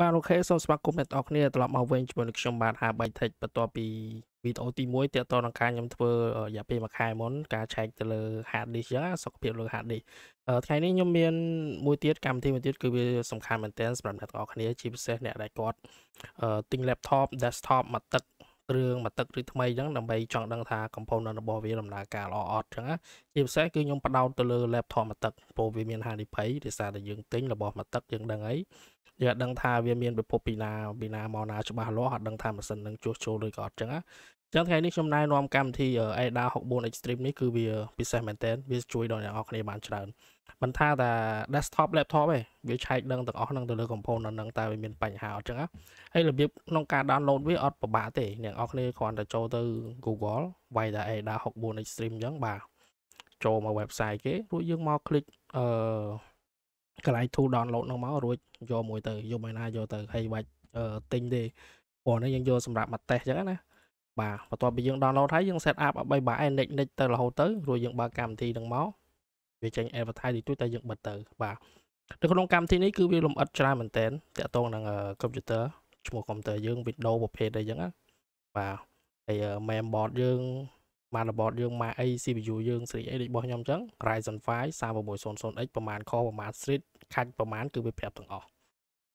បាទអូខេសូមស្វាគមន៍អ្នកទាំងអស់គ្នាត្រឡប់មកវិញជាមួយនឹងខ្ញុំបាទ Habit Tech បន្ទាប់ពីវីដេអូទី1ទាក់ទងនឹងការខ្ញុំធ្វើរយៈពេល1ខែមុនការឆែកទៅលើ hard disk យ៉ាសុខភាពលើ hard disk ថ្ងៃនេះខ្ញុំមានមួយទៀតកម្មវិធីមួយទៀតគឺវាសំខាន់មែនទែនសម្រាប់អ្នកទាំងអស់គ្នា ជាពិសេសអ្នកដែលគាត់ទិញ laptop desktop មកទឹកគ្រឿងមកទឹកឬថ្មីអញ្ចឹងដើម្បីចង់ដឹងថា component របស់វាដំណើរការល្អអត់អញ្ចឹងណាជាពិសេសគឺខ្ញុំបដោតទៅលើ laptop មកទឹកព្រោះវាមានហានិភ័យដោយសារតែយើងទិញរបស់មកទឹកយើងដឹងអីយើងអត់ដឹងថាវាមានប្រភពពីណាពីណាមកណាច្បាស់លាស់អត់ដឹងថាម៉ាស៊ីននឹងជួសជុលឬក៏អត់អញ្ចឹងណាចឹងថ្ងៃនេះខ្ញុំណែនាំកម្មវិធី ADA 64 Extreme នេះគឺវាពិសេសមែនតើវាជួយដល់អ្នកនរគ្នាបានច្រើនមិនថាតែ desktop laptop ទេវាឆែកនឹងទាំងអស់នឹងទៅលើ component នឹងតែវាមានបញ្ហាអញ្ចឹងហើយរបៀបក្នុងការ download វាអត់ពិបាកទេអ្នកនរគ្នាគ្រាន់តែចូលទៅ Google វាយតែ Ada 64 Extreme អញ្ចឹងបាទចូលមក website គេរួចយើងមក click អឺកន្លែង to download នឹងមករួចយកមួយទៅយកមួយណាយកទៅហើយបាច់ទិញទេព្រោះនេះយើងយកសម្រាប់មក test អញ្ចឹងណាបាទបន្ទាប់ពីយើង download ហើយយើង set up ឲ្យបីបាក់ឯ next next ទៅរហូតទៅរួចយើងបើកកម្មវិធីនឹងមកវាចេញ advertise តិចតួចតែយើងបិទទៅបាទនៅក្នុងកម្មវិធីនេះគឺវាលំអិតច្រើនមែនតើតាក់ទងនឹង computer ឈ្មោះ computer យើង window ប្រភេទអីចឹងណាបាទហើយ main board យើង motherboard យើង Mac អី CPU យើង series អីរបស់ខ្ញុំអញ្ចឹង Ryzen 5 3600X ប្រមាណ core ប្រមាណ thread ខាច់ប្រមាណគឺវាប្រាប់ទាំងអស់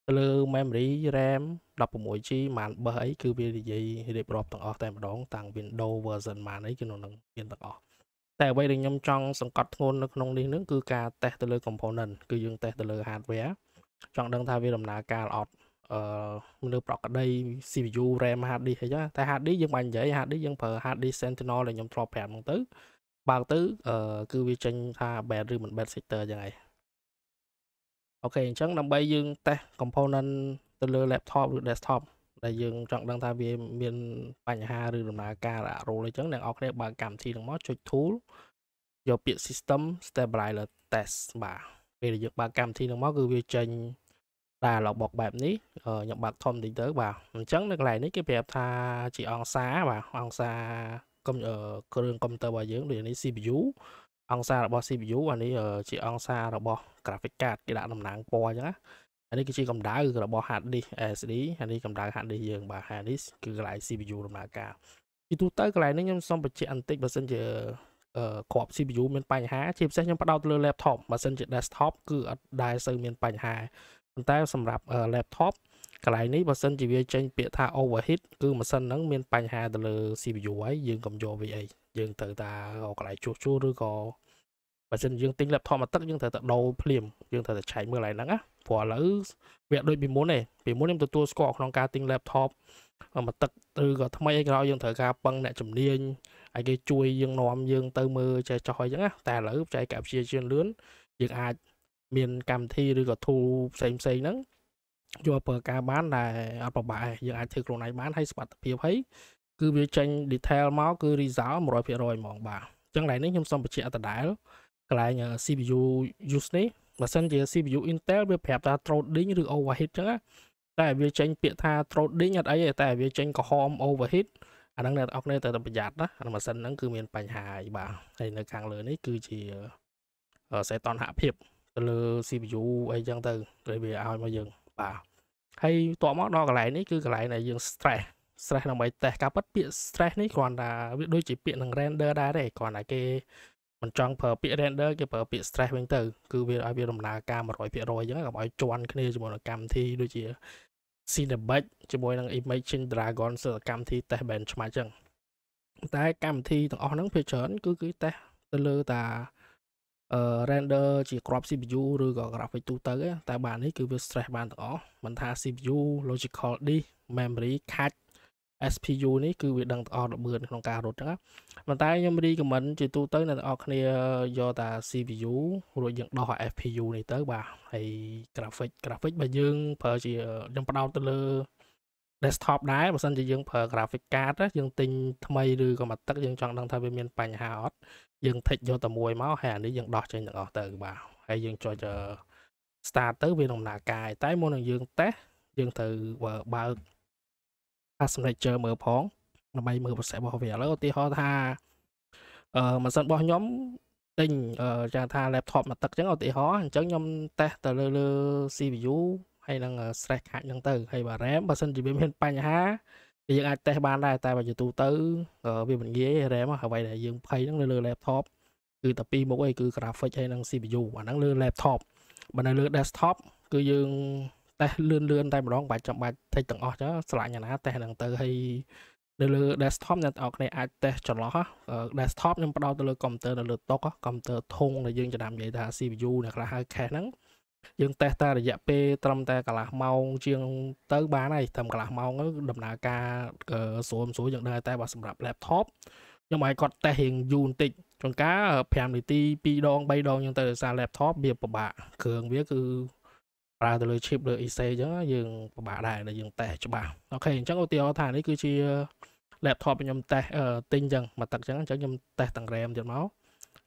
ទៅលើ memory RAM 16G ម៉ានបេះអីគឺវានិយាយរៀបរាប់ទាំងអស់តែម្ដងតាំង Windows version ម៉ានអីគឺនៅនឹងមានទាំងអស់តែអ្វីដែលខ្ញុំចង់សង្កត់ធ្ងន់នៅក្នុងនេះនឹងគឺការតេស្តទៅលើ component គឺយើងតេស្តទៅលើ hardware ចង់ដឹងថាវាដំណើរការអត់អឺលើប្រក្តី CPU RAM hard disk អីចាតែ hard disk យើងបាញ់និយាយ hard disk យើងប្រើ hard disk Sentinel ដែលខ្ញុំធ្លាប់ប្រាប់ហ្នឹងទៅបើកទៅអឺគឺវាចេញថា bad ឬមិន bad sector យ៉ាងហ្នឹងអូខេអញ្ចឹងដើម្បីយើងតេស្ត component ទៅលើ laptop ឬ desktop ដែលយើងចង់ដឹងថាវាមានបញ្ហាឬដំណើរការអរ៉ូលអីចឹងអ្នកអរគ្នាបើកកម្មវិធីនឹងមកចុច tool យកពាក្យ system stabilizer test បាទពេលដែលយើងបើកកម្មវិធីនឹងមក គឺវាចេញ dialog box បែបនេះខ្ញុំបើកធំតិចទៅ បាទអញ្ចឹងនៅកន្លែងនេះគេប្រាប់ថាជាអង្សាបាទអង្សាកុំគ្រឿងកុំព្យូទ័ររបស់យើងដូចនេះ CPU អង្សារបស់ CPU អានេះជាអង្សារបស់ graphic card គេដាក់តំណាងពណ៌អញ្ចឹងណាអានេះគឺជាកម្ដៅរបស់ hard disk SSD អានេះកម្ដៅ hard disk យើងបាទ hard disk គឺកន្លែង CPU ដំណើរការពីទូទៅកន្លែងនេះខ្ញុំសូមបញ្ជាក់បន្តិចបើសិនជាគ្រាប់ CPU មានបញ្ហាជាពិសេសខ្ញុំបដោតលើ laptop បើសិនជា desktop គឺអត់ដែលសូវមានបញ្ហាប៉ុន្តែសម្រាប់ laptop កន្លែងនេះបើសិនជាវាចេញ ពាក្យថា overheat គឺម៉ាស៊ីនហ្នឹងមានបញ្ហាទៅលើ CPU ហើយយើងកុំយកវាអីយើងត្រូវតែកន្លែងជួសជុលឬក៏បើសិនយើងទិញ laptop មកទឹកយើងត្រូវតែដូរភ្លាមយើងត្រូវតែឆែកមើលកន្លែងហ្នឹងណាព្រោះឥឡូវវាដូចពីមុនទេពីមុនខ្ញុំទទួលស្គាល់ក្នុងការទិញ laptop មកទឹកឬក៏ថ្មីអីក៏ដោយយើងត្រូវការពឹងអ្នកជំនាញឲ្យគេជួយយើងនាំយើងទៅមើលចេះចោះអីចឹងណាតែឥឡូវបច្ចេកវិទ្យាជឿនលឿនយើងអាចមានកម្មវិធីឬក៏ tool ផ្សេងផ្សេងហ្នឹងយកប្រើការបាន ដែលអត់ប្របាកយើងអាចធ្វើខ្លួនឯងបានហើយសមត្ថភាពហើយគឺវាចេញ detail មកគឺ result 100%ហ្មងបាទអញ្ចឹងថ្ងៃនេះខ្ញុំសូមបញ្ជាក់តដែលកន្លែង CPU use នេះបើសិនជា CPU Intel វាប្រាប់ថា throttling ឬ overheat ចឹងតែវាចេញពាក្យថា throttling អត់អីតែវាចេញក្រហម overheat អាហ្នឹងអ្នកនរគ្នាត្រូវតែប្រយ័ត្នណាអាម៉ាស៊ីនហ្នឹងគឺមានបញ្ហាអីបាទហើយនៅខាងលើនេះគឺជាសេតនហភាពទៅលើ CPU អីចឹងទៅព្រោះវាឲ្យមកយើង បាទហើយតមកដល់កន្លែងនេះគឺកន្លែងដែលយើង stress stress ដើម្បីតេស្តការពិតពាក្យ stress នេះគ្រាន់តែវាដូចជាពាក្យនឹង render ដែរទេគ្រាន់តែគេមិនចង់ប្រើពាក្យ render គេប្រើពាក្យ stress វិញទៅគឺវាឲ្យវាដំណើរការ100%អញ្ចឹងកុំឲ្យជន់គ្នាជាមួយនឹងកម្មវិធីដូចជា Cinemax ជាមួយនឹង Imagine Dragon សិលកម្មវិធី test benchmark អញ្ចឹងតែកម្មវិធីទាំងអស់ហ្នឹងភាគច្រើនគឺគឺ test ទៅលើតា render ជាគ្រាប់ CPU ឬក៏ graphic ទូទៅតែបាទនេះគឺវា stress បានទាំងអស់មិនថា CPU logical disk memory card SPU នេះគឺវាដឹងទាំងអស់ល្បឿនក្នុងការរត់ចឹងណាប៉ុន្តែខ្ញុំរីកមិនជាទូទៅអ្នកទាំងអស់គ្នាយកតា CPU រួចយើងដោះឲ្យ FPU នេះទៅបាទហើយ graphic graphic បើយើងប្រើជាខ្ញុំបដោតទៅលើ desktop ដែរបើសិនជាយើងប្រើ graphic card យើងទិញថ្មីឬក៏មកទឹកយើងចង់ដឹងថាវាមាន បញ្ហាអត់យើងថិចយកតែមួយមកហើយអានេះយើងដោះចេញទាំងអស់ទៅបាទហើយយើងចុច start ទៅវាដំណើរការតែមុននឹងយើងតេស្តយើងត្រូវបើក custom lecture មើលផងដើម្បីមើល process របស់វាឥឡូវឧទាហរណ៍ថាអឺម៉ាស៊ីនរបស់ខ្ញុំទិញយ៉ាងថា laptop មកទឹកអញ្ចឹងឧទាហរណ៍អញ្ចឹងខ្ញុំតេស្តទៅលើលើ CPU ហើយនឹង stress card ហ្នឹងទៅ ហើយបើ RAM បើសិនជាវាមាន បញ្ហាយើងអាចតេស្តបានដែរតែបើយូរទៅវាមិនងាយ RAM អ្វីដែលយើងភ័យហ្នឹងនៅលើ laptop គឺតែពីរមុខឯងគឺ graphic ហើយនឹង CPU អាហ្នឹងលើ laptop បើនៅលើ desktop គឺយើងតេសលឿនលឿនតែម្ដងបាច់ចាំបាច់ថេទាំងអស់ចុះស្លាញ់ណាតេសហ្នឹងទៅហើយនៅលើ desktop អ្នកទាំងអស់គ្នាអាចតេសចន្លោះ desktop ខ្ញុំផ្ដោតទៅលើ computer នៅលើតុក computer ធុងដែលយើងចំណាំនិយាយថា CPU អ្នកខ្លះហៅ cache ហ្នឹងយើងតេសតារយៈពេលត្រឹមតែកន្លះម៉ោងជាងទៅ បានហើយត្រឹមកន្លះម៉ោងដំណើរការស្រួលស្រួលយើងដឹងតែបើសម្រាប់ laptop ខ្ញុំឲ្យគាត់តេសរៀងយូរបន្តិចជួនកាល5នាទី2ដង3ដងអញ្ចឹងទៅដោយសារ laptop វាពិបាកគ្រឿងវាគឺប្រើទៅលើ chip លើ IC អញ្ចឹងយើងពិបាកដែរដែលយើងតេស្តច្បាស់អូខេអញ្ចឹងឧទាហរណ៍ថានេះគឺជា laptop ខ្ញុំតេស្តទិញអញ្ចឹងមកទឹកអញ្ចឹងអញ្ចឹងខ្ញុំតេស្តទាំង RAM ទៀតមក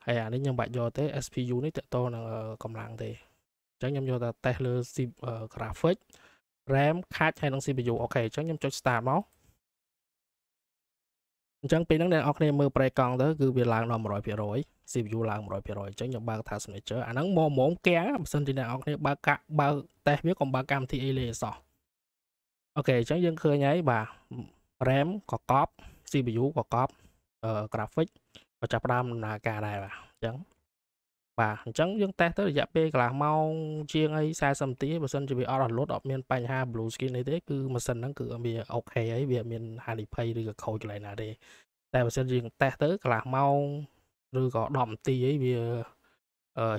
ហើយអានេះខ្ញុំបាច់យកទេ SPU នេះតកតនឹងកម្លាំងទេអញ្ចឹងខ្ញុំយកតែតេស្តលើ chip graphic RAM ខាច់ហើយនឹង CPU អូខេអញ្ចឹងខ្ញុំចុច start មកអញ្ចឹងពេលហ្នឹងអ្នកនរគ្នាមើលប្រេកង់ទៅគឺវាឡើងដល់100%ហើយ CPU ឡើង100%អញ្ចឹងខ្ញុំបើកថា signature អាហ្នឹងមកមុំកែបើសិនជាអ្នកនរគ្នាបើកកាក់បើកតេស្តវាកុំបើកកម្មវិធីអីលេសោះអូខេអញ្ចឹងយើងឃើញហើយបាទ RAM ក៏កប់ CPU ក៏កប់ graphic ក៏ចាប់ផ្ដើមដំណើរការដែរបាទអញ្ចឹងបាទអញ្ចឹងយើងតេស្តទៅរយៈពេលកន្លះម៉ោងជាងអី40នាទីបើសិនជាវាអត់រលត់អត់មានបញ្ហា blue screen អីទេគឺម៉ាស៊ីនហ្នឹងគឺវាអូខេហើយវាអត់មានហានិភ័យឬក៏ខូចកន្លែងណាទេតែបើសិនជាយើងតេស្តទៅកន្លះម៉ោងឬក៏10នាទីអីវា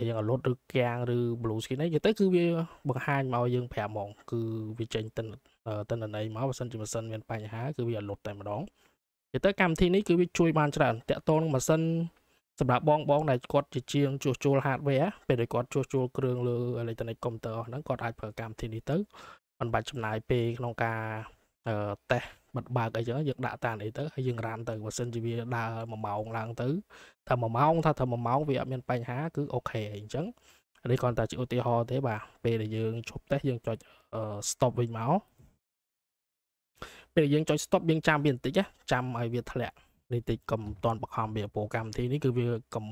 រៀងអលត់ឬកៀងឬ blue skin អីនិយាយទៅ គឺវាបង្ហាញមកយើង5ហ្មងគឺវាចេញតិនតិនន័យមកបើសិនជាម៉ាស៊ីនមានបញ្ហាគឺវាអលត់តែម្ដងនិយាយទៅកម្មវិធីនេះគឺវាជួយបានច្រើនតាក់ទងនឹងម៉ាស៊ីនសម្រាប់បងបងដែលគាត់ជាជាងជួសជុល hardware ពេលដែលគាត់ជួសជុលគ្រឿងលើ electronic computer ហ្នឹងគាត់អាចប្រើកម្មវិធីនេះទៅមិនបាច់ចំណាយពេលក្នុងការតេស្តមិនបើកអីចឹងយើងដាក់តាមអីទៅហើយយើងរ៉ានទៅបើសិនជាវា ដើរមួយម៉ោងឡើងទៅថាមួយម៉ោងថាថាមួយម៉ោងវាអត់មានបញ្ហាគឺអូខេអីចឹងនេះគ្រាន់តែជាឧទាហរណ៍ទេបាទពេលដែលយើងជប់តេស្តយើងចុច stop វិញមកពេលយើងចុច stop យើងចាំវាបន្តិចចាំឲ្យវាធ្លាក់នេះតិចកុំតន់បខំវាព្រោះកម្មវិធីនេះគឺវាកុំ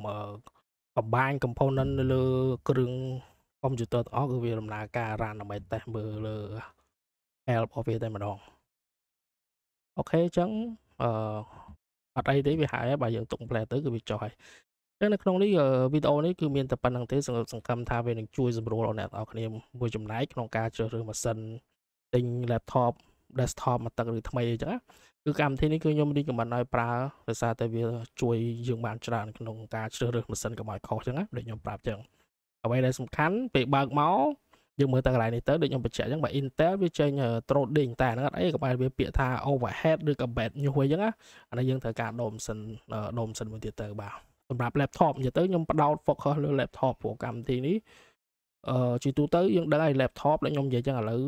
កំបាញ component នៅលើគ្រឿង computer ទាំងអស់គឺវាដំណើរការរ៉ានដើម្បីតេស្តមើលលើ help of វាតែម្ដងអូខេអញ្ចឹងអឺអត់អីទេវាហើយបើយើងទុក play ទៅគឺវាចុះហើយចឹងនៅក្នុងនេះវីដេអូនេះគឺមានតែប៉ុណ្្នឹងទេសង្កត់សង្ឃឹមថាវានឹងជួយសម្រួលដល់អ្នកនរគ្នាមួយចំណែកក្នុងការជ្រើសរើសម៉ាស៊ីនទិញ laptop desktop មកទឹកឬថ្មីអីចឹងគឺកម្មវិធីនេះគឺខ្ញុំរីកមិនឲ្យប្រើដោយសារតែវាជួយយើងបានច្រើនក្នុងការជ្រើសរើសម៉ាស៊ីនកុំឲ្យខុសចឹងណាដូចខ្ញុំប្រាប់ចឹងអ្វីដែលសំខាន់ពេលបើកមកយើងមើលតែកន្លែងនេះទៅដូចខ្ញុំបញ្ជាក់អញ្ចឹងបើ Intel វាចេញ throttling តែហ្នឹងអត់អីក៏បែរវាពាក្យថា overhead ឬក៏ bad news អញ្ចឹងណាអានេះយើងត្រូវការដុំសិនដុំសិនមួយទៀតទៅបាទសម្រាប់ laptop និយាយទៅខ្ញុំបដោត focus លើ laptop ព្រោះកម្មវិធីនេះអឺជាទូទៅយើងដឹងហើយ laptop ដែលខ្ញុំនិយាយចឹងឥឡូវ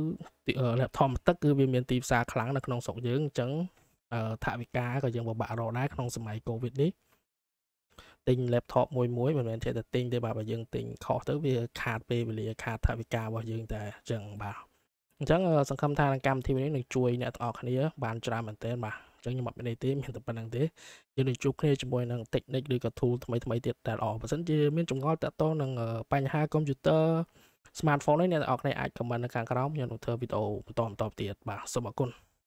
laptop ទឹកគឺវាមានទីផ្សារខ្លាំងនៅក្នុងស្រុកយើងអញ្ចឹងអឺថាវិការក៏យើងពិបាករកដែរក្នុងសម័យ Covid នេះទិញ laptop មួយមួយមិនមែនចេះតែទិញទេបាទបើយើងទិញខុសទៅវាខាត ពេលវេលាខាតថវិការបស់យើងតែអញ្ចឹងបាទអញ្ចឹងសង្ឃឹមថាកម្មវិធីនេះនឹងជួយអ្នកទាំងអស់គ្នាបានច្រើនមែនទែនបាទចឹងខ្ញុំអត់មានទេមានតែប៉ុណ្្នឹងទេយើងនឹងជួបគ្នាជាមួយនឹង technique ឬក៏ tool ថ្មីថ្មីទៀតដែលល្អបើមិនជាមានចម្ងល់តាក់ទងនឹងបញ្ហា computer smartphone នេះអ្នកទាំងអស់គ្នាអាច comment នៅខាងក្រោមខ្ញុំនឹងធ្វើវីដេអូបន្តបន្តទៀតបាទសូមអរគុណ